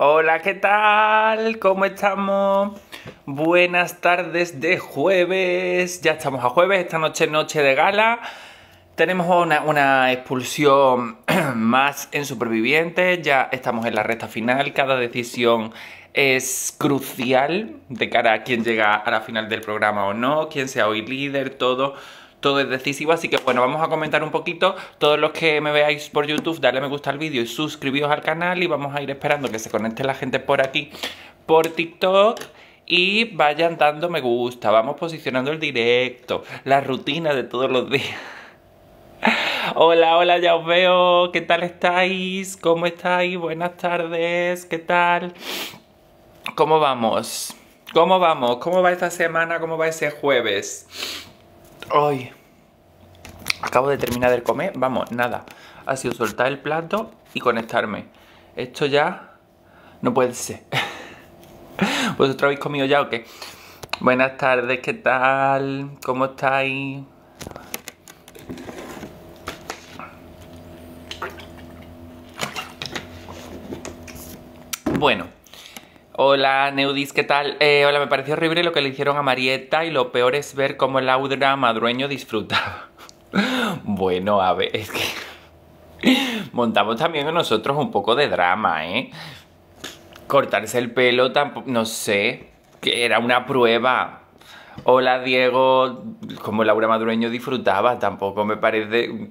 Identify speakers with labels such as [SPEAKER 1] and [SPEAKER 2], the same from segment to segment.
[SPEAKER 1] Hola, ¿qué tal? ¿Cómo estamos? Buenas tardes de jueves. Ya estamos a jueves, esta noche noche de gala. Tenemos una, una expulsión más en supervivientes, ya estamos en la recta final, cada decisión es crucial de cara a quién llega a la final del programa o no, quién sea hoy líder, todo todo es decisivo. Así que bueno, vamos a comentar un poquito. Todos los que me veáis por YouTube, dale me gusta al vídeo y suscribiros al canal. Y vamos a ir esperando que se conecte la gente por aquí, por TikTok y vayan dando me gusta, vamos posicionando el directo, la rutina de todos los días. Hola, hola, ya os veo. ¿Qué tal estáis? ¿Cómo estáis? Buenas tardes, ¿qué tal? ¿Cómo vamos? ¿Cómo vamos? ¿Cómo va esta semana? ¿Cómo va ese jueves? Hoy acabo de terminar de comer, vamos, nada. Ha sido soltar el plato y conectarme. Esto ya no puede ser. ¿Vosotros habéis comido ya o qué? Buenas tardes, ¿qué tal? ¿Cómo estáis? Bueno. Hola Neudis, ¿qué tal? Eh, hola, me pareció horrible lo que le hicieron a Marieta y lo peor es ver cómo Laura Madrueño disfrutaba. bueno, a ver, es que montamos también nosotros un poco de drama, ¿eh? Cortarse el pelo tampoco, no sé, que era una prueba. Hola Diego, cómo Laura Madrueño disfrutaba, tampoco me parece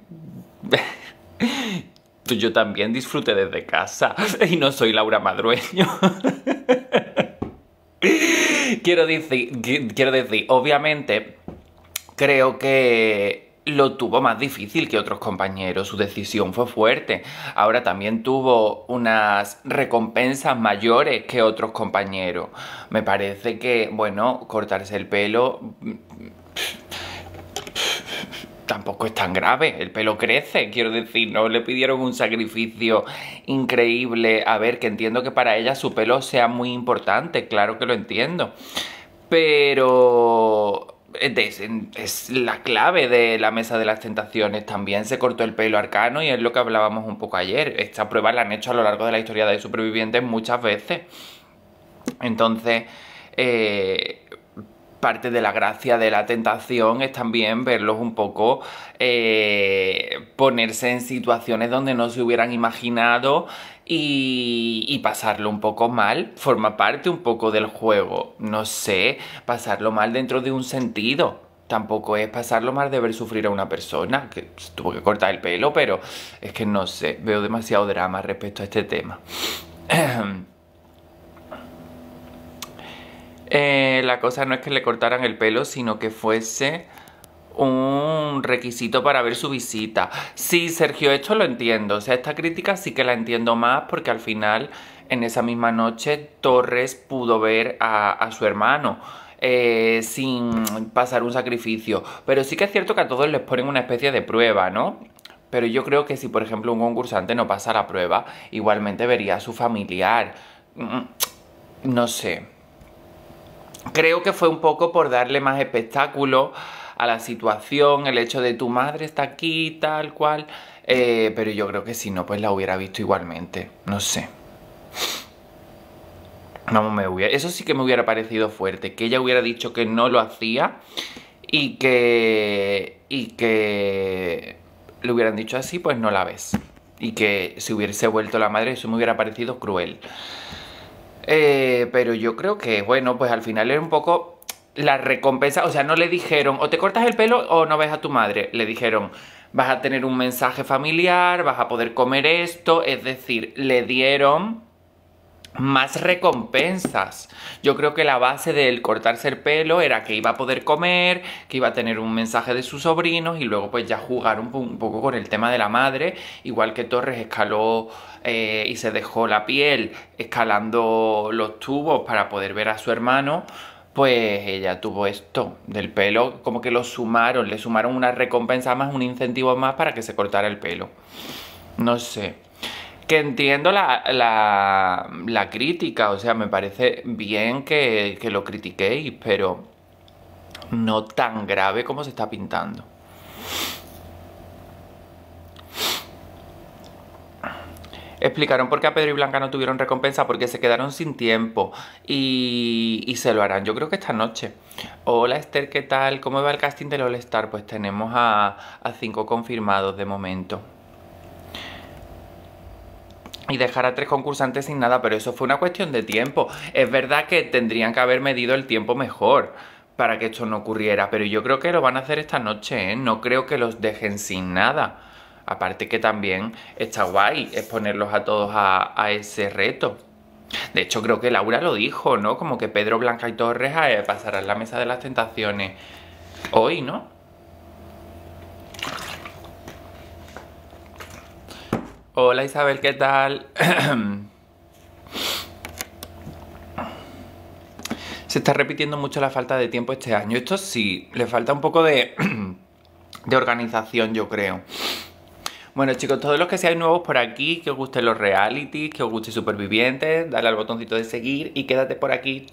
[SPEAKER 1] yo también disfruté desde casa y no soy Laura Madrueño. quiero, decir, quiero decir, obviamente, creo que lo tuvo más difícil que otros compañeros, su decisión fue fuerte. Ahora también tuvo unas recompensas mayores que otros compañeros. Me parece que, bueno, cortarse el pelo tampoco es tan grave, el pelo crece, quiero decir, no le pidieron un sacrificio increíble, a ver, que entiendo que para ella su pelo sea muy importante, claro que lo entiendo, pero es, la clave de la mesa de las tentaciones. También se cortó el pelo arcano y es lo que hablábamos un poco ayer. Esta prueba la han hecho a lo largo de la historia de supervivientes muchas veces. Entonces, eh, parte de la gracia de la tentación es también verlos un poco eh, ponerse en situaciones donde no se hubieran imaginado y, pasarlo un poco mal. Forma parte un poco del juego, no sé, pasarlo mal dentro de un sentido. Tampoco es pasarlo mal de ver sufrir a una persona que se tuvo que cortar el pelo, pero es que no sé, veo demasiado drama respecto a este tema. Eh, la cosa no es que le cortaran el pelo, sino que fuese un requisito para ver su visita. Sí, Sergio, esto lo entiendo. O sea, esta crítica sí que la entiendo más porque al final, en esa misma noche, Torres pudo ver a, su hermano. Eh, sin pasar un sacrificio. Pero sí que es cierto que a todos les ponen una especie de prueba, ¿no? Pero yo creo que si, por ejemplo, un concursante no pasa la prueba, igualmente vería a su familiar. Mm, mm, no sé. Creo que fue un poco por darle más espectáculo a la situación, el hecho de tu madre está aquí, tal cual. Eh, pero yo creo que si no, pues la hubiera visto igualmente. No sé. No me hubiera... Eso sí que me hubiera parecido fuerte, que ella hubiera dicho que no lo hacía y que... y que... le hubieran dicho así, pues no la ves. Y que se hubiese vuelto la madre, eso me hubiera parecido cruel. Eh, pero yo creo que, bueno, pues al final era un poco la recompensa. O sea, no le dijeron, o te cortas el pelo o no ves a tu madre. Le dijeron, vas a tener un mensaje familiar, vas a poder comer esto. Es decir, le dieron más recompensas. Yo creo que la base del cortarse el pelo era que iba a poder comer, que iba a tener un mensaje de sus sobrinos y luego pues ya jugar un, poco con el tema de la madre, igual que Torres escaló eh, y se dejó la piel escalando los tubos para poder ver a su hermano. Pues ella tuvo esto del pelo, como que lo sumaron, le sumaron una recompensa más, un incentivo más para que se cortara el pelo. No sé que entiendo la, la, la, crítica, o sea, me parece bien que, lo critiquéis, pero no tan grave como se está pintando. Explicaron por qué a Pedro y Blanca no tuvieron recompensa, porque se quedaron sin tiempo y, y, se lo harán, yo creo que esta noche. Hola Esther, ¿qué tal? ¿Cómo va el casting del All Star? Pues tenemos a, a cinco confirmados de momento y dejar a tres concursantes sin nada, pero eso fue una cuestión de tiempo. Es verdad que tendrían que haber medido el tiempo mejor para que esto no ocurriera, pero yo creo que lo van a hacer esta noche, ¿eh? No creo que los dejen sin nada. Aparte que también está guay exponerlos a todos a, ese reto. De hecho, creo que Laura lo dijo, ¿no? Como que Pedro Blanca y Torres eh, pasarán la mesa de las tentaciones hoy, ¿no? Hola Isabel, ¿qué tal? Se está repitiendo mucho la falta de tiempo este año. Esto sí, le falta un poco de, organización, yo creo. Bueno chicos, todos los que seáis nuevos por aquí, que os gusten los realities, que os guste Supervivientes, dale al botoncito de seguir y quédate por aquí.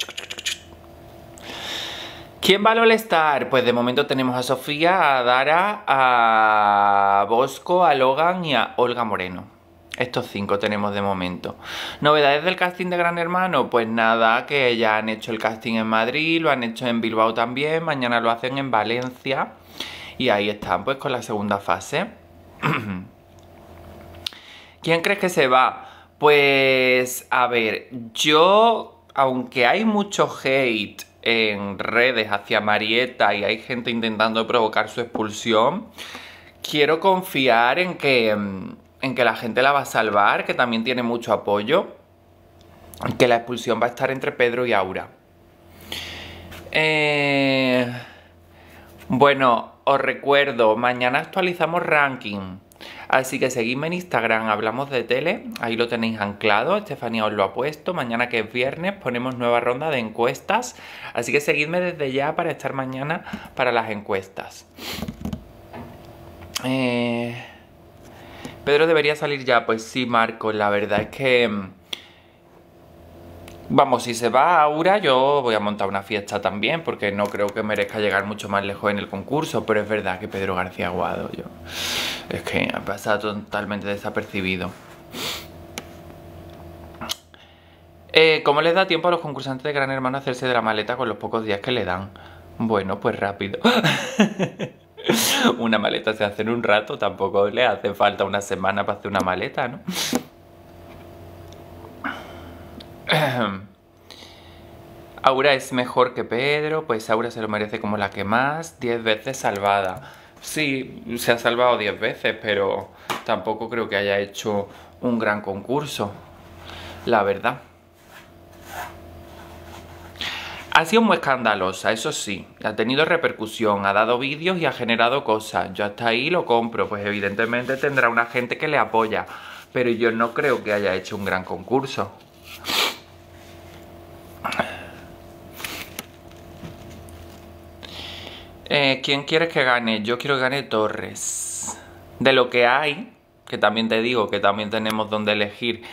[SPEAKER 1] ¿Quién va a molestar? Pues de momento tenemos a Sofía, a Dara, a Bosco, a Logan y a Olga Moreno. Estos cinco tenemos de momento. ¿Novedades del casting de Gran Hermano? Pues nada, que ya han hecho el casting en Madrid, lo han hecho en Bilbao también, mañana lo hacen en Valencia. Y ahí están, pues con la segunda fase. ¿Quién crees que se va? Pues, a ver, yo, aunque hay mucho hate en redes hacia Marieta y hay gente intentando provocar su expulsión, quiero confiar en que mm, en que la gente la va a salvar, que también tiene mucho apoyo, que la expulsión va a estar entre Pedro y Aura. Eh, bueno, os recuerdo, mañana actualizamos ranking. Así que seguidme en Instagram, hablamos de tele, ahí lo tenéis anclado, Estefanía os lo ha puesto, mañana que es viernes ponemos nueva ronda de encuestas, así que seguidme desde ya para estar mañana para las encuestas. Eh... Pedro debería salir ya, pues sí, Marco, la verdad es que... Mm, vamos, si se va Aura, yo voy a montar una fiesta también, porque no creo que merezca llegar mucho más lejos en el concurso, pero es verdad que Pedro García Aguado, yo... Es que ha pasado totalmente desapercibido. Eh, ¿Cómo les da tiempo a los concursantes de Gran Hermano hacerse de la maleta con los pocos días que le dan? Bueno, pues rápido. una maleta se hace en un rato, tampoco le hace falta una semana para hacer una maleta, ¿no? Aura es mejor que Pedro, pues Aura se lo merece como la que más, 10 veces salvada. Sí, se ha salvado diez veces, pero tampoco creo que haya hecho un gran concurso, la verdad. Ha sido muy escandalosa, eso sí. Ha tenido repercusión, ha dado vídeos y ha generado cosas. Yo hasta ahí lo compro, pues evidentemente tendrá una gente que le apoya. Pero yo no creo que haya hecho un gran concurso. Eh, ¿Quién quieres que gane? Yo quiero que gane Torres. De lo que hay, que también te digo que también tenemos donde elegir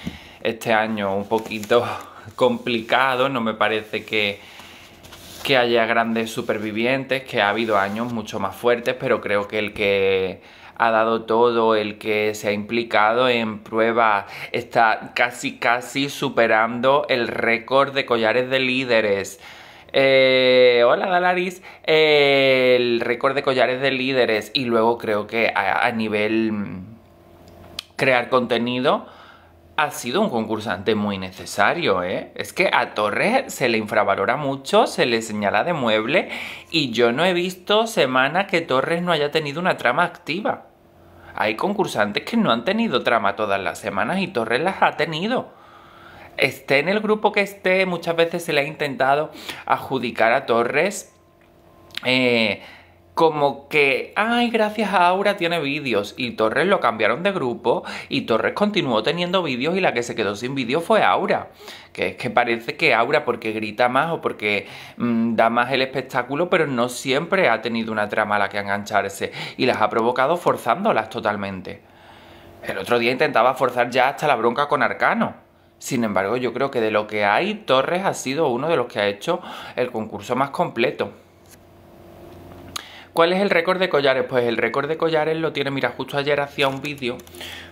[SPEAKER 1] este año un poquito complicado, no me parece que que haya grandes supervivientes, que ha habido años mucho más fuertes, pero creo que el que ha dado todo, el que se ha implicado en pruebas, está casi casi superando el récord de collares de líderes. Eh, hola Dalaris, el récord de collares de líderes y luego creo que a nivel mm, crear contenido, ha sido un concursante muy necesario, ¿eh? Es que a Torres se le infravalora mucho, se le señala de mueble y yo no he visto semana que Torres no haya tenido una trama activa. Hay concursantes que no han tenido trama todas las semanas y Torres las ha tenido. Esté en el grupo que esté, muchas veces se le ha intentado adjudicar a Torres. Eh, como que, ay, gracias a Aura tiene vídeos. Y Torres lo cambiaron de grupo y Torres continuó teniendo vídeos y la que se quedó sin vídeos fue Aura. Que es que parece que Aura porque grita más o porque mm, da más el espectáculo, pero no siempre ha tenido una trama a la que engancharse y las ha provocado forzándolas totalmente. El otro día intentaba forzar ya hasta la bronca con Arcano. Sin embargo, yo creo que de lo que hay, Torres ha sido uno de los que ha hecho el concurso más completo. ¿Cuál es el récord de collares? Pues el récord de collares lo tiene, mira, justo ayer hacía un vídeo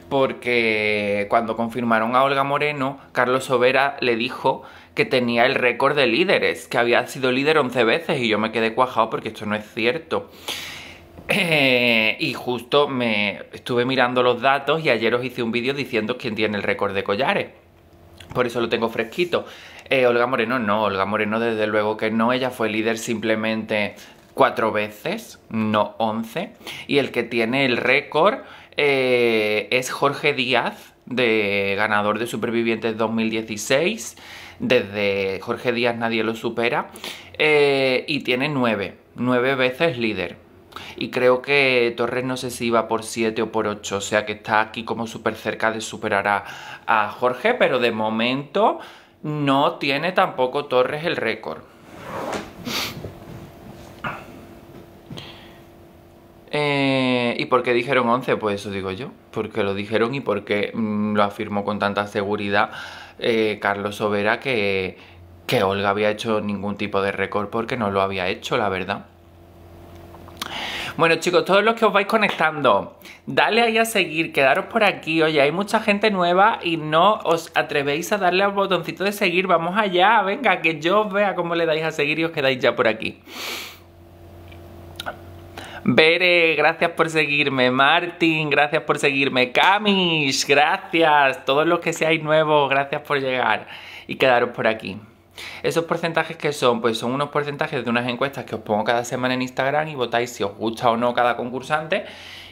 [SPEAKER 1] porque cuando confirmaron a Olga Moreno, Carlos Sobera le dijo que tenía el récord de líderes, que había sido líder 11 veces y yo me quedé cuajado porque esto no es cierto. Eh, y justo me estuve mirando los datos y ayer os hice un vídeo diciendo quién tiene el récord de collares. Por eso lo tengo fresquito. Eh, Olga Moreno no, Olga Moreno desde luego que no, ella fue líder simplemente cuatro veces, no 11. Y el que tiene el récord eh, es Jorge Díaz, de ganador de Supervivientes 2016. Desde Jorge Díaz nadie lo supera. Eh, y tiene nueve, nueve veces líder. Y creo que Torres no sé si va por 7 o por 8, o sea que está aquí como súper cerca de superar a Jorge, pero de momento no tiene tampoco Torres el récord. ¿Y por qué dijeron 11? Pues eso digo yo, porque lo dijeron y porque mm, lo afirmó con tanta seguridad eh, Carlos Overa que, que Olga había hecho ningún tipo de récord porque no lo había hecho, la verdad. Bueno chicos, todos los que os vais conectando, dale ahí a seguir, quedaros por aquí. Oye, hay mucha gente nueva y no os atrevéis a darle al botoncito de seguir. Vamos allá, venga, que yo os vea cómo le dais a seguir y os quedáis ya por aquí. Bere, gracias por seguirme. Martín, gracias por seguirme. Camish, gracias. Todos los que seáis nuevos, gracias por llegar y quedaros por aquí. ¿Esos porcentajes que son? Pues son unos porcentajes de unas encuestas que os pongo cada semana en Instagram y votáis si os gusta o no cada concursante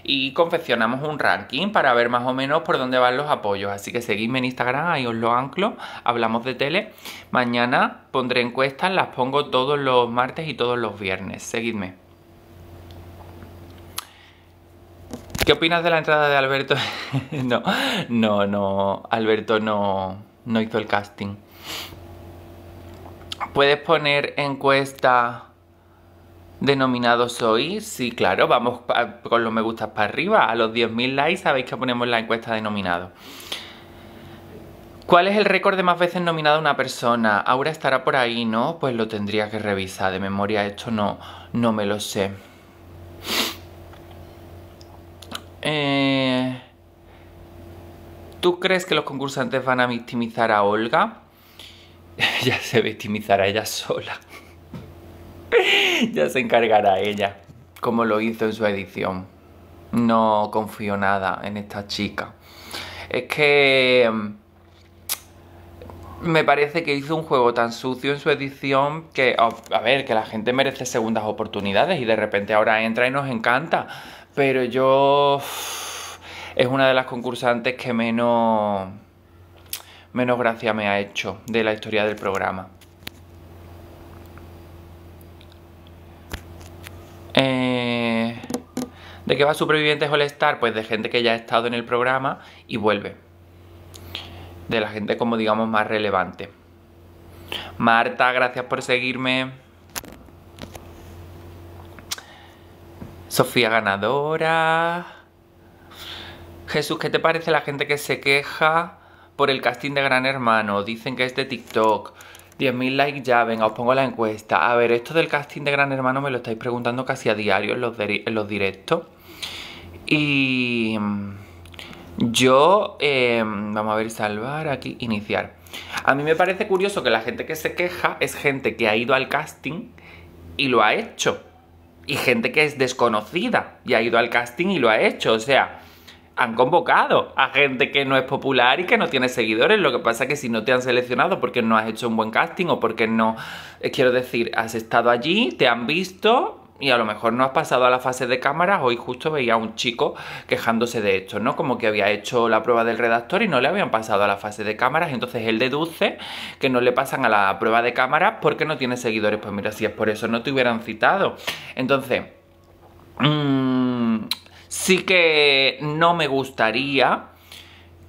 [SPEAKER 1] y confeccionamos un ranking para ver más o menos por dónde van los apoyos. Así que seguidme en Instagram, ahí os lo anclo, hablamos de tele. Mañana pondré encuestas, las pongo todos los martes y todos los viernes. Seguidme. ¿Qué opinas de la entrada de Alberto? no, no, no. Alberto no, no hizo el casting. ¿Puedes poner encuesta denominado soy? Sí, claro, vamos con los me gustas para arriba. A los 10.000 likes sabéis que ponemos la encuesta denominado. ¿Cuál es el récord de más veces nominada una persona? Aura estará por ahí, ¿no? Pues lo tendría que revisar. De memoria esto no, no me lo sé. Eh, ¿Tú crees que los concursantes van a victimizar a Olga? ya se victimizará ella sola. ya se encargará ella, como lo hizo en su edición. No confío nada en esta chica. Es que... Em, me parece que hizo un juego tan sucio en su edición que, oh, a ver, que la gente merece segundas oportunidades y de repente ahora entra y nos encanta. Pero yo... Es una de las concursantes que menos... Menos gracia me ha hecho de la historia del programa. Eh, ¿De qué va Supervivientes All Pues de gente que ya ha estado en el programa y vuelve de la gente como digamos más relevante. Marta, gracias por seguirme. Sofía ganadora. Jesús, ¿qué te parece la gente que se queja por el casting de Gran Hermano? Dicen que es de TikTok. 10.000 likes ya, venga, os pongo la encuesta. A ver, esto del casting de Gran Hermano me lo estáis preguntando casi a diario en los, en los directos. Y... Mm, yo, eh, vamos a ver, salvar aquí, iniciar. A mí me parece curioso que la gente que se queja es gente que ha ido al casting y lo ha hecho. Y gente que es desconocida y ha ido al casting y lo ha hecho. O sea, han convocado a gente que no es popular y que no tiene seguidores. Lo que pasa es que si no te han seleccionado porque no has hecho un buen casting o porque no, eh, quiero decir, has estado allí, te han visto, y a lo mejor no has pasado a la fase de cámaras, hoy justo veía a un chico quejándose de esto, ¿no? Como que había hecho la prueba del redactor y no le habían pasado a la fase de cámaras, entonces él deduce que no le pasan a la prueba de cámaras porque no tiene seguidores. Pues mira, si es por eso no te hubieran citado. Entonces, mm, sí que no me gustaría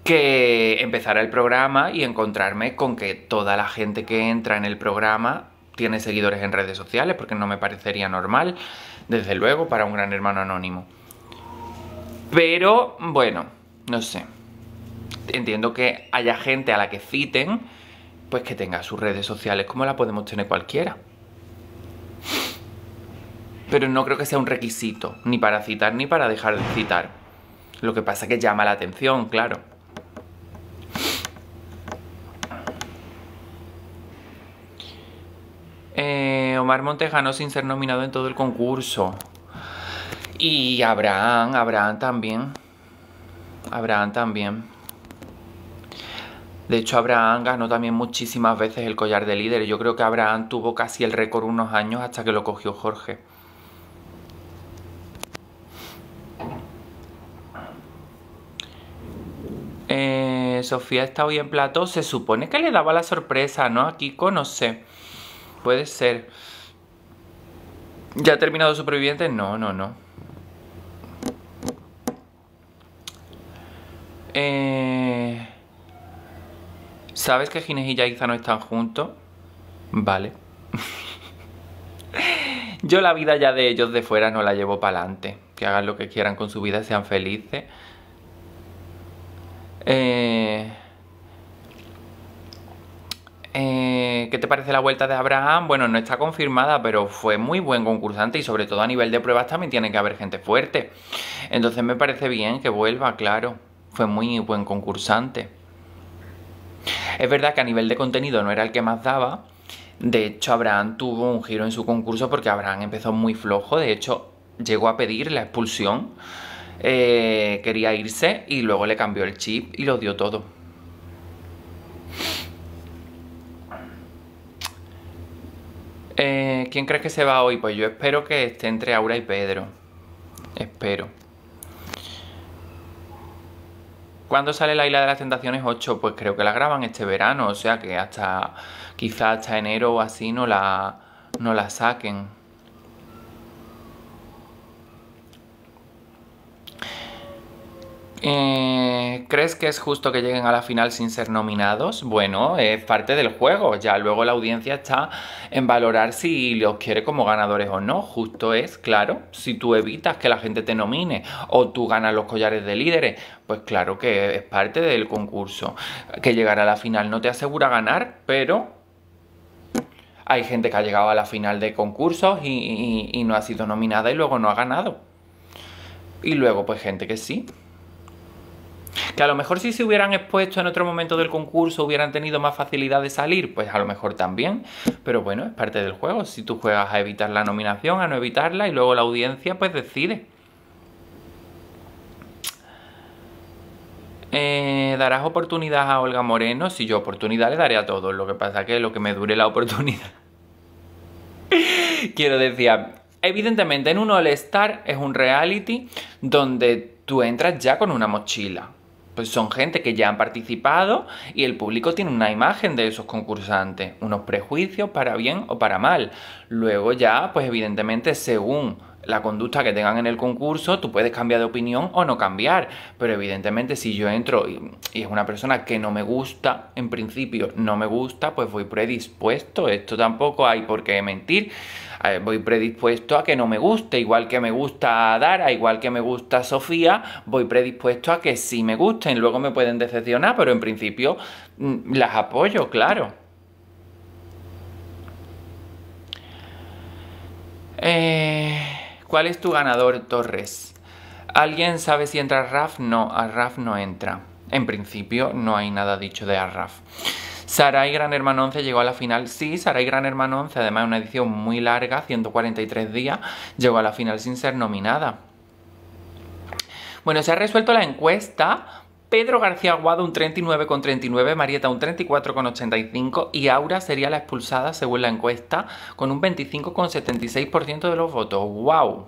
[SPEAKER 1] que empezara el programa y encontrarme con que toda la gente que entra en el programa tiene seguidores en redes sociales, porque no me parecería normal, desde luego, para un gran hermano anónimo. Pero, bueno, no sé. Entiendo que haya gente a la que citen, pues que tenga sus redes sociales como la podemos tener cualquiera. Pero no creo que sea un requisito, ni para citar ni para dejar de citar. Lo que pasa es que llama la atención, claro. Omar Montejano sin ser nominado en todo el concurso. Y Abraham, Abraham también. Abraham también. De hecho, Abraham ganó también muchísimas veces el collar de líder. Yo creo que Abraham tuvo casi el récord unos años hasta que lo cogió Jorge. Eh, Sofía está hoy en plato. Se supone que le daba la sorpresa, ¿no? A Kiko, no sé. Puede ser. ¿Ya ha terminado superviviente, No, no, no. Eh... ¿Sabes que Ginés y Yaiza no están juntos? Vale. Yo la vida ya de ellos de fuera no la llevo para adelante. Que hagan lo que quieran con su vida, sean felices. Eh... Eh, ¿Qué te parece la vuelta de Abraham? Bueno, no está confirmada, pero fue muy buen concursante y sobre todo a nivel de pruebas también tiene que haber gente fuerte. Entonces me parece bien que vuelva, claro. Fue muy buen concursante. Es verdad que a nivel de contenido no era el que más daba. De hecho, Abraham tuvo un giro en su concurso porque Abraham empezó muy flojo. De hecho, llegó a pedir la expulsión. Eh, quería irse y luego le cambió el chip y lo dio todo. Eh, ¿Quién crees que se va hoy? Pues yo espero que esté entre Aura y Pedro. Espero. ¿Cuándo sale la Isla de las Tentaciones 8? Pues creo que la graban este verano, o sea que hasta hasta enero o así no la, no la saquen. Eh, ¿Crees que es justo que lleguen a la final sin ser nominados? Bueno, es parte del juego. Ya luego la audiencia está en valorar si los quiere como ganadores o no. Justo es, claro, si tú evitas que la gente te nomine o tú ganas los collares de líderes, pues claro que es parte del concurso. Que llegar a la final no te asegura ganar, pero hay gente que ha llegado a la final de concursos y no ha sido nominada y luego no ha ganado. Y luego pues gente que sí. Que a lo mejor si se hubieran expuesto en otro momento del concurso hubieran tenido más facilidad de salir, pues a lo mejor también. Pero bueno, es parte del juego. Si tú juegas a evitar la nominación, a no evitarla y luego la audiencia pues decide. Eh, ¿Darás oportunidad a Olga Moreno? Si yo oportunidad le daré a todos. Lo que pasa que lo que me dure la oportunidad. Quiero decir, evidentemente en un All Star es un reality donde tú entras ya con una mochila pues son gente que ya han participado y el público tiene una imagen de esos concursantes, unos prejuicios para bien o para mal. Luego ya, pues evidentemente según la conducta que tengan en el concurso, tú puedes cambiar de opinión o no cambiar. Pero evidentemente si yo entro y, es una persona que no me gusta, en principio no me gusta, pues voy predispuesto. Esto tampoco hay por qué mentir. Eh, voy predispuesto a que no me guste, igual que me gusta Dara, igual que me gusta Sofía, voy predispuesto a que sí me gusten, luego me pueden decepcionar, pero en principio mm, las apoyo, claro. Eh, ¿Cuál es tu ganador, Torres? ¿Alguien sabe si entra Raf? No, a RAF no entra. En principio no hay nada dicho de RAF y Gran Hermano 11 llegó a la final. Sí, Sarai Gran Hermano 11, además una edición muy larga, 143 días, llegó a la final sin ser nominada. Bueno, se ha resuelto la encuesta. Pedro García Aguado un 39,39, Marieta un 34,85 y Aura sería la expulsada según la encuesta con un 25,76% de los votos. ¡Wow!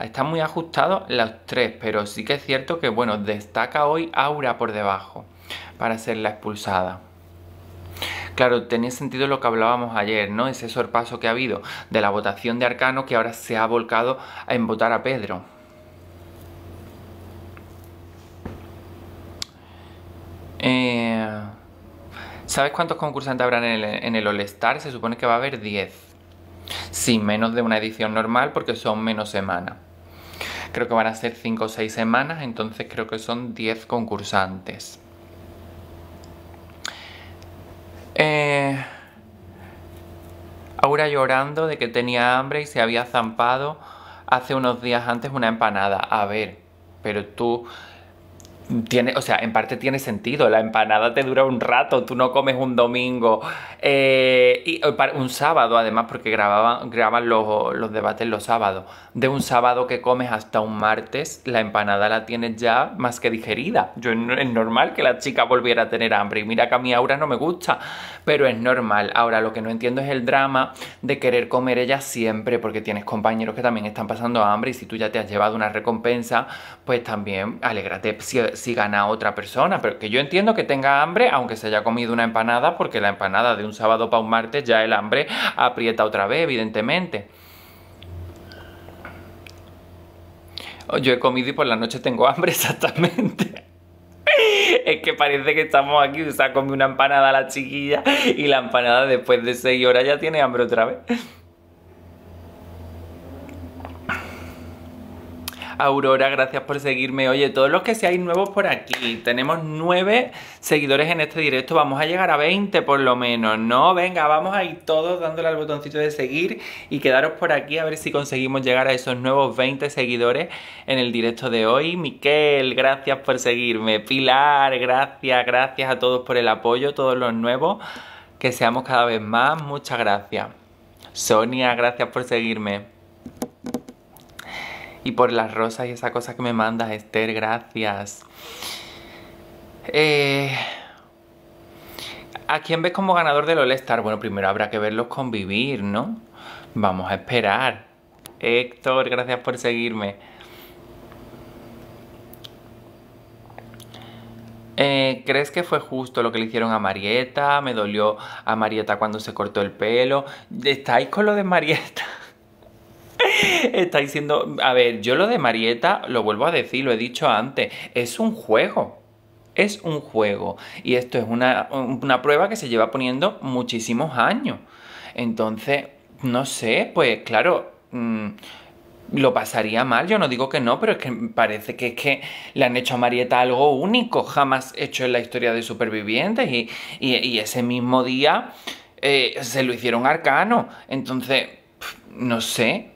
[SPEAKER 1] Están muy ajustados los tres, pero sí que es cierto que, bueno, destaca hoy Aura por debajo para ser la expulsada. Claro, tenía sentido lo que hablábamos ayer, ¿no? Ese sorpaso que ha habido de la votación de Arcano que ahora se ha volcado en votar a Pedro. Eh, ¿Sabes cuántos concursantes habrán en el, en All-Star? Se supone que va a haber 10. sin menos de una edición normal porque son menos semanas. Creo que van a ser 5 o 6 semanas, entonces creo que son 10 concursantes. llorando de que tenía hambre y se había zampado hace unos días antes una empanada. A ver, pero tú tiene, o sea, en parte tiene sentido. La empanada te dura un rato, tú no comes un domingo. Eh, y eh, un sábado, además, porque grababan, graban los, debates los sábados. De un sábado que comes hasta un martes, la empanada la tienes ya más que digerida. Yo, es normal que la chica volviera a tener hambre. Y mira que a mí aura no me gusta, pero es normal. Ahora, lo que no entiendo es el drama de querer comer ella siempre, porque tienes compañeros que también están pasando hambre y si tú ya te has llevado una recompensa, pues también alégrate si gana otra persona, pero que yo entiendo que tenga hambre, aunque se haya comido una empanada, porque la empanada de un sábado para un martes ya el hambre aprieta otra vez, evidentemente. Oh, yo he comido y por la noche tengo hambre, exactamente. Es que parece que estamos aquí, o sea, come una empanada a la chiquilla y la empanada después de seis horas ya tiene hambre otra vez. Aurora, gracias por seguirme. Oye, todos los que seáis nuevos por aquí, tenemos nueve seguidores en este directo, vamos a llegar a 20 por lo menos, ¿no? Venga, vamos a ir todos dándole al botoncito de seguir y quedaros por aquí a ver si conseguimos llegar a esos nuevos 20 seguidores en el directo de hoy. Miquel, gracias por seguirme. Pilar, gracias, gracias a todos por el apoyo, todos los nuevos. Que seamos cada vez más, muchas gracias. Sonia, gracias por seguirme y por las rosas y esa cosa que me mandas, Esther, gracias. Eh, ¿A quién ves como ganador del All-Star? Bueno, primero habrá que verlos convivir, ¿no? Vamos a esperar. Héctor, gracias por seguirme. Eh, ¿Crees que fue justo lo que le hicieron a Marieta? Me dolió a Marieta cuando se cortó el pelo. ¿Estáis con lo de Marieta? Está diciendo... A ver, yo lo de Marieta, lo vuelvo a decir, lo he dicho antes, es un juego. Es un juego. Y esto es una, una prueba que se lleva poniendo muchísimos años. Entonces, no sé, pues claro. Mm, lo pasaría mal, yo no digo que no, pero es que parece que es que le han hecho a Marieta algo único, jamás hecho en la historia de supervivientes, y, y, ese mismo día eh, se lo hicieron arcano. Entonces, no sé,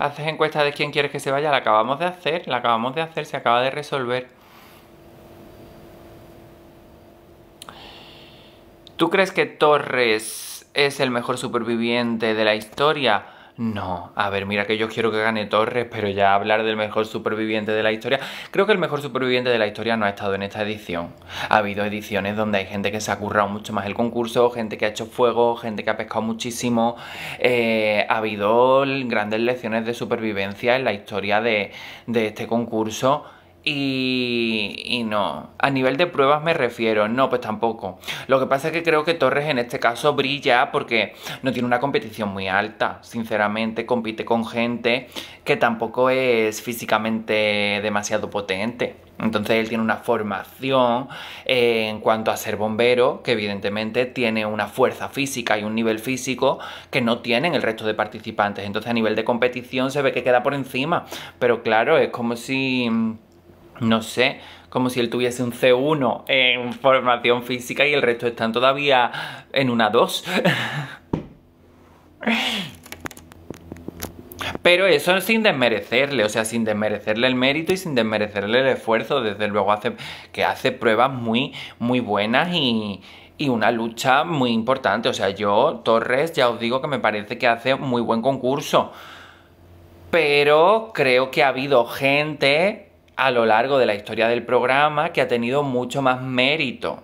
[SPEAKER 1] haces encuesta de quién quieres que se vaya, la acabamos de hacer, la acabamos de hacer, se acaba de resolver. ¿Tú crees que Torres es el mejor superviviente de la historia? No, a ver, mira que yo quiero que gane Torres, pero ya hablar del mejor superviviente de la historia, creo que el mejor superviviente de la historia no ha estado en esta edición. Ha habido ediciones donde hay gente que se ha currado mucho más el concurso, gente que ha hecho fuego, gente que ha pescado muchísimo. Eh, ha habido grandes lecciones de supervivencia en la historia de este concurso. Y, no, a nivel de pruebas me refiero, no, pues tampoco. Lo que pasa es que creo que Torres en este caso brilla porque no tiene una competición muy alta, sinceramente compite con gente que tampoco es físicamente demasiado potente. Entonces él tiene una formación eh, en cuanto a ser bombero, que evidentemente tiene una fuerza física y un nivel físico que no tienen el resto de participantes. Entonces a nivel de competición se ve que queda por encima, pero claro, es como si no sé, como si él tuviese un C1 en formación física y el resto están todavía en una 2. Pero eso sin desmerecerle, o sea, sin desmerecerle el mérito y sin desmerecerle el esfuerzo, desde luego hace, que hace pruebas muy, muy buenas y, y una lucha muy importante. O sea, yo, Torres, ya os digo que me parece que hace muy buen concurso. Pero creo que ha habido gente a lo largo de la historia del programa que ha tenido mucho más mérito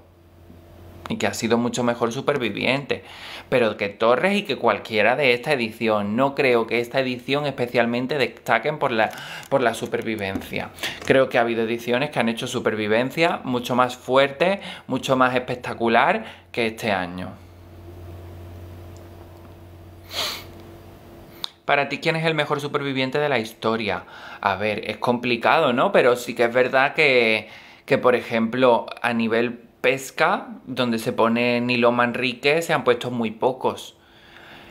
[SPEAKER 1] y que ha sido mucho mejor superviviente. Pero que Torres y que cualquiera de esta edición, no creo que esta edición especialmente destaquen por la, por la supervivencia. Creo que ha habido ediciones que han hecho supervivencia mucho más fuerte, mucho más espectacular que este año. Para ti, ¿quién es el mejor superviviente de la historia? A ver, es complicado, ¿no? Pero sí que es verdad que, por ejemplo, a nivel pesca, donde se pone Nilo Manrique, se han puesto muy pocos.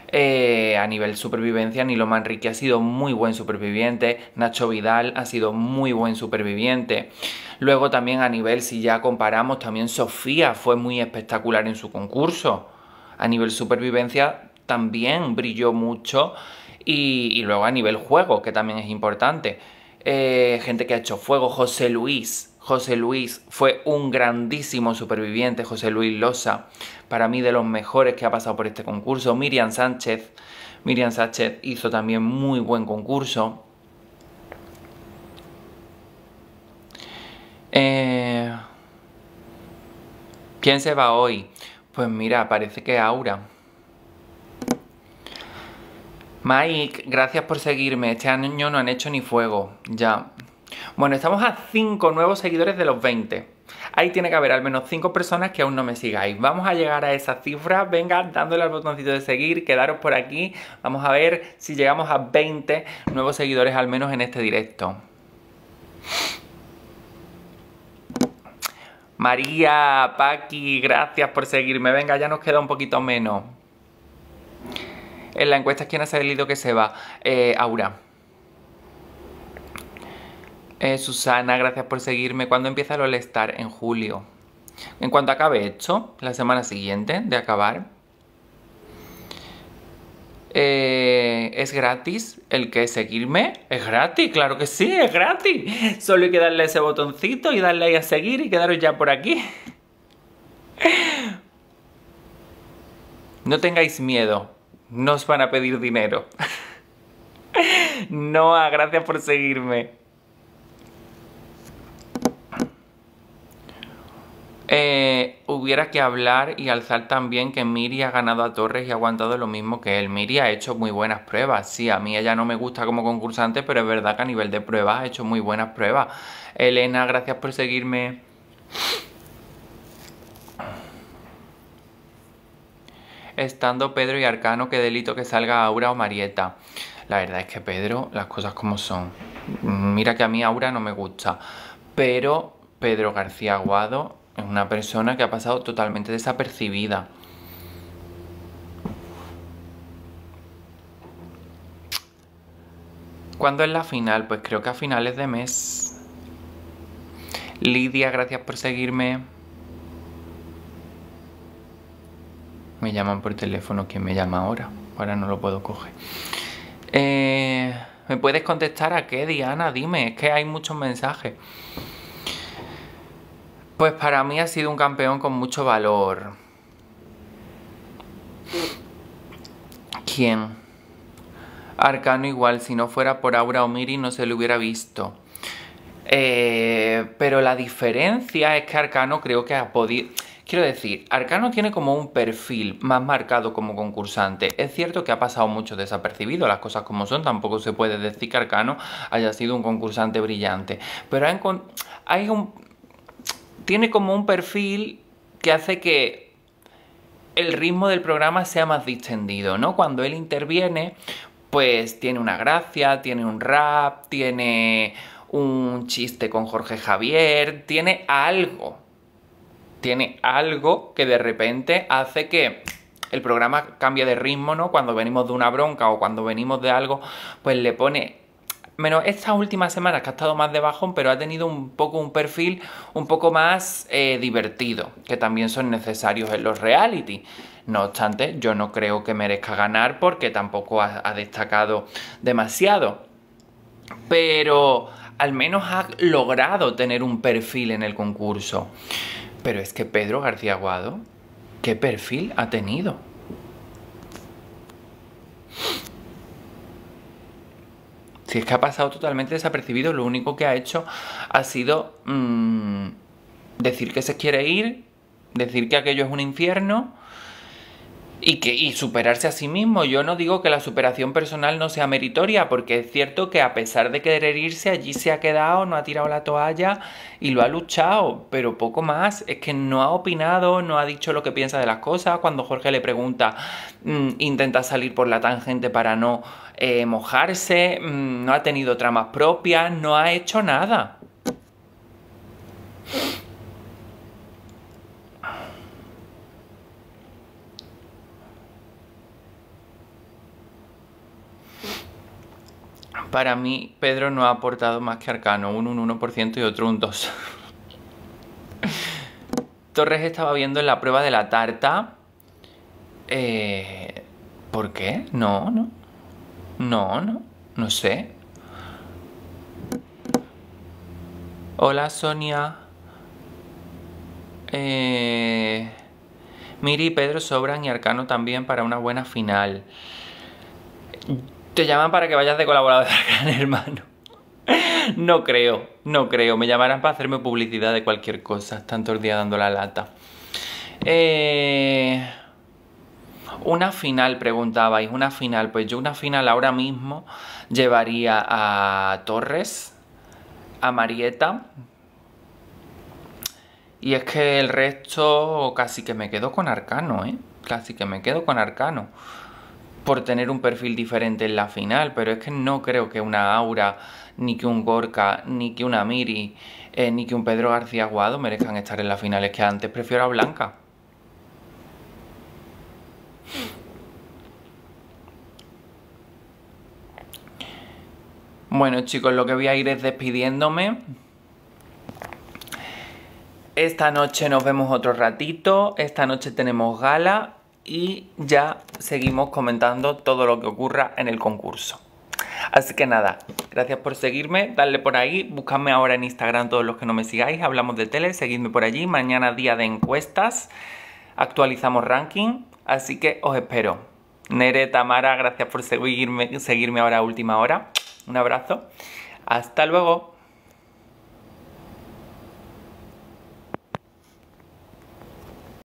[SPEAKER 1] Eh, a nivel supervivencia, Nilo Manrique ha sido muy buen superviviente, Nacho Vidal ha sido muy buen superviviente. Luego también a nivel, si ya comparamos, también Sofía fue muy espectacular en su concurso. A nivel supervivencia también brilló mucho y, luego a nivel juego, que también es importante. Eh, gente que ha hecho fuego, José Luis. José Luis fue un grandísimo superviviente, José Luis Losa, para mí de los mejores que ha pasado por este concurso. Miriam Sánchez, Miriam Sánchez hizo también muy buen concurso. Eh, ¿Quién se va hoy? Pues mira, parece que Aura. Mike, gracias por seguirme. Este año no han hecho ni fuego. Ya. Bueno, estamos a 5 nuevos seguidores de los 20. Ahí tiene que haber al menos 5 personas que aún no me sigáis. Vamos a llegar a esa cifra. Venga, dándole al botoncito de seguir, quedaros por aquí. Vamos a ver si llegamos a 20 nuevos seguidores al menos en este directo. María, Paqui, gracias por seguirme. Venga, ya nos queda un poquito menos en la encuesta quién ha salido que se va. Eh, Aura. Eh, Susana, gracias por seguirme. ¿Cuándo empieza el all En julio. En cuanto acabe esto, la semana siguiente de acabar. Eh, es gratis el que seguirme. Es gratis, claro que sí, es gratis. Solo hay que darle ese botoncito y darle ahí a seguir y quedaros ya por aquí. No tengáis miedo nos van a pedir dinero. Noah, gracias por seguirme. Eh, hubiera que hablar y alzar también que Miri ha ganado a Torres y ha aguantado lo mismo que él. Miri ha hecho muy buenas pruebas. Sí, a mí ella no me gusta como concursante, pero es verdad que a nivel de pruebas ha hecho muy buenas pruebas. Elena, gracias por seguirme. estando Pedro y Arcano, qué delito que salga Aura o Marieta. La verdad es que Pedro, las cosas como son. Mira que a mí Aura no me gusta, pero Pedro García Aguado es una persona que ha pasado totalmente desapercibida. ¿Cuándo es la final? Pues creo que a finales de mes. Lidia, gracias por seguirme. me llaman por teléfono quien me llama ahora. Ahora no lo puedo coger. Eh, ¿Me puedes contestar a qué, Diana? Dime, es que hay muchos mensajes. Pues para mí ha sido un campeón con mucho valor. ¿Quién? Arcano igual, si no fuera por Aura o Miri no se le hubiera visto. Eh, pero la diferencia es que Arcano creo que ha podido... Quiero decir, Arcano tiene como un perfil más marcado como concursante. Es cierto que ha pasado mucho desapercibido, las cosas como son, tampoco se puede decir que Arcano haya sido un concursante brillante. Pero hay, un... tiene como un perfil que hace que el ritmo del programa sea más distendido, ¿no? Cuando él interviene, pues tiene una gracia, tiene un rap, tiene un chiste con Jorge Javier, tiene algo tiene algo que de repente hace que el programa cambie de ritmo, ¿no? Cuando venimos de una bronca o cuando venimos de algo, pues le pone menos estas últimas semanas que ha estado más de bajón, pero ha tenido un poco un perfil un poco más eh, divertido, que también son necesarios en los reality. No obstante, yo no creo que merezca ganar porque tampoco ha destacado demasiado. Pero al menos ha logrado tener un perfil en el concurso. Pero es que Pedro García Aguado, ¿qué perfil ha tenido? Si es que ha pasado totalmente desapercibido, lo único que ha hecho ha sido mm, decir que se quiere ir, decir que aquello es un infierno y, que, superarse a sí mismo. Yo no digo que la superación personal no sea meritoria, porque es cierto que a pesar de querer irse, allí se ha quedado, no ha tirado la toalla y lo ha luchado, pero poco más. Es que no ha opinado, no ha dicho lo que piensa de las cosas. Cuando Jorge le pregunta, mm, intenta salir por la tangente para no eh, mojarse, mm, no ha tenido tramas propias, no ha hecho nada. para mí Pedro no ha aportado más que Arcano, uno un 1% y otro un 2%. Torres estaba viendo la prueba de la tarta. Eh, ¿Por qué? No, no. No, no. No sé. Hola Sonia. Eh, Miri y Pedro sobran y Arcano también para una buena final. Te llaman para que vayas de colaborador Gran Hermano. No creo, no creo. Me llamarán para hacerme publicidad de cualquier cosa. Tanto el dando la lata. Eh, una final, preguntabais, una final. Pues yo una final ahora mismo llevaría a Torres, a Marieta. Y es que el resto casi que me quedo con Arcano, ¿eh? Casi que me quedo con Arcano por tener un perfil diferente en la final, pero es que no creo que una Aura, ni que un Gorka, ni que una Miri, eh, ni que un Pedro García Aguado merezcan estar en la final. Es que antes prefiero a Blanca. Bueno chicos, lo que voy a ir es despidiéndome. Esta noche nos vemos otro ratito, esta noche tenemos gala y ya seguimos comentando todo lo que ocurra en el concurso. Así que nada, gracias por seguirme, darle por ahí, buscadme ahora en Instagram todos los que no me sigáis, hablamos de tele, seguidme por allí, mañana día de encuestas, actualizamos ranking, así que os espero. Nere, Tamara, gracias por seguirme, seguirme ahora a última hora, un abrazo, hasta luego.